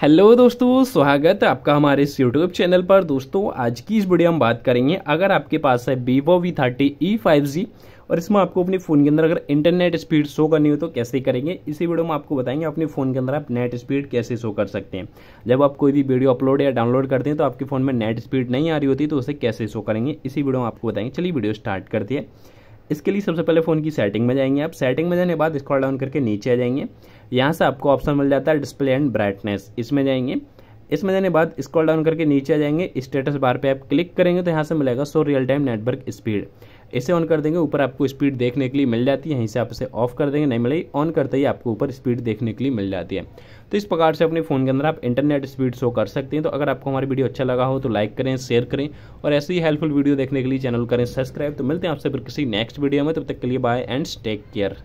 hello दोस्तों स्वागत है आपका हमारे इस यूट्यूब चैनल पर दोस्तों आज की इस वीडियो हम बात करेंगे अगर आपके पास है Vivo V thirty E five G और इसमें आपको अपने फ़ोन के अंदर अगर इंटरनेट स्पीड शो करनी हो तो कैसे करेंगे इसी वीडियो में आपको बताएंगे अपने फ़ोन के अंदर आप नेट स्पीड कैसे शो कर सकते हैं जब आप कोई भी वीडियो अपलोड या डाउनलोड करते हैं तो आपके फ़ोन में नेट स्पीड नहीं आ रही होती तो उसे कैसे शो करेंगे इसी वीडियो में आपको बताएंगे चलिए वीडियो स्टार्ट करती है इसके लिए सबसे पहले फ़ोन की सेटिंग में जाएंगे आप सेटिंग में जाने के बाद स्क्रॉल डाउन करके नीचे आ जाएंगे यहाँ से आपको ऑप्शन मिल जाता है डिस्प्ले एंड ब्राइटनेस इसमें जाएंगे इसमें जाने बाद स्क्रॉल डाउन करके नीचे आ जाएंगे स्टेटस बार पे आप क्लिक करेंगे तो यहाँ से मिलेगा so real time network speed इसे ऑन कर देंगे ऊपर आपको स्पीड देखने के लिए मिल जाती है यहीं से आप इसे ऑफ कर देंगे नहीं मिले ऑन करते ही आपको ऊपर स्पीड देखने के लिए मिल जाती है तो इस प्रकार से अपने फ़ोन के अंदर आप इंटरनेट स्पीड शो कर सकते हैं तो अगर आपको हमारी वीडियो अच्छा लगा हो तो लाइक करें शेयर करें और ऐसे ही हेल्पफुल वीडियो देखने के लिए चैनल करें सब्सक्राइब तो मिलते हैं आपसे फिर किसी नेक्स्ट वीडियो में तब तक के लिए बाय एंड टेक केयर